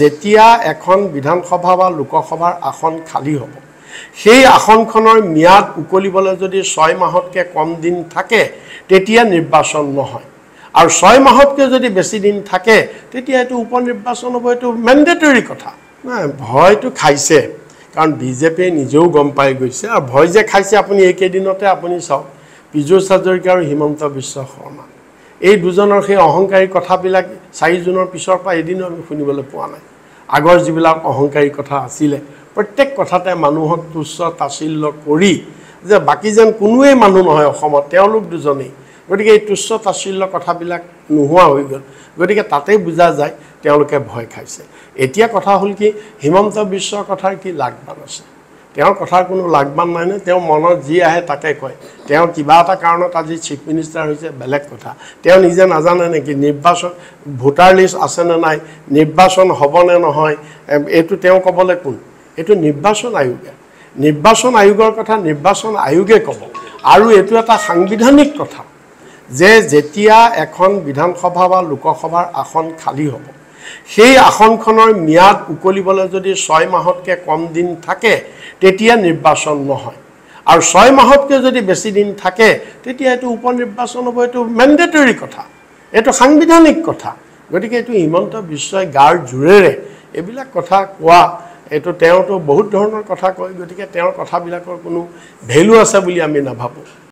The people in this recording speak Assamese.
যেতিয়া এখন বিধানসভা বা লোকসভাৰ আসন খালী হ'ব সেই আসনখনৰ ম্যাদ উকলিবলৈ যদি ছয় মাহতকৈ কম দিন থাকে তেতিয়া নিৰ্বাচন নহয় আৰু ছয় মাহতকৈ যদি বেছি দিন থাকে তেতিয়া এইটো উপ নিৰ্বাচন হ'ব এইটো মেণ্ডেটৰী কথা নাই ভয়টো খাইছে কাৰণ বিজেপিয়ে নিজেও গম পাই গৈছে আৰু ভয় যে খাইছে আপুনি এইকেইদিনতে আপুনি চাওক পীযুষ হাজৰিকা আৰু হিমন্ত বিশ্ব শৰ্মা এই দুজনৰ সেই অহংকাৰী কথাবিলাক চাৰিজনৰ পিছৰ পৰা এদিনো আমি শুনিবলৈ পোৱা নাই আগৰ যিবিলাক অহংকাৰী কথা আছিলে প্ৰত্যেক কথাতে মানুহক তুচ্ছ তাচিল্য কৰি যে বাকী যেন কোনোৱেই মানুহ নহয় অসমত তেওঁলোক দুজনেই গতিকে এই তুচ্ছ তাচিল্য কথাবিলাক নোহোৱা হৈ গ'ল গতিকে তাতেই বুজা যায় তেওঁলোকে ভয় খাইছে এতিয়া কথা হ'ল কি হিমন্ত বিশ্বৰ কথাৰ কি লাগ আছে তেওঁ কথা কোনো লাগবান নাই নে তেওঁ মনত যি আহে তাকে কয় তেওঁ কিবা এটা কাৰণত আজি চিফ মিনিষ্টাৰ হৈছে বেলেগ কথা তেওঁ নিজে নাজানে নেকি নিৰ্বাচন ভোটাৰ লিষ্ট আছেনে নাই নিৰ্বাচন হ'বনে নহয় এইটো তেওঁ ক'বলৈ কোন এইটো নিৰ্বাচন আয়োগে নিৰ্বাচন আয়োগৰ কথা নিৰ্বাচন আয়োগে ক'ব আৰু এইটো এটা সাংবিধানিক কথা যে যেতিয়া এখন বিধানসভা বা লোকসভাৰ আসন খালী হ'ব সেই আসনখনৰ ম্যাদ উকলিবলৈ যদি ছয় মাহতকৈ কম দিন থাকে তেতিয়া নিৰ্বাচন নহয় আৰু ছয় মাহতকৈ যদি বেছি দিন থাকে তেতিয়া এইটো উপ নিৰ্বাচন হ'ব এইটো মেণ্ডেটৰী কথা এইটো সাংবিধানিক কথা গতিকে এইটো হিমন্ত বিশ্বই গাৰ জোৰেৰে এইবিলাক কথা কোৱা এইটো তেওঁতো বহুত ধৰণৰ কথা কয় গতিকে তেওঁৰ কথাবিলাকৰ কোনো ভেলু আছে বুলি আমি নাভাবোঁ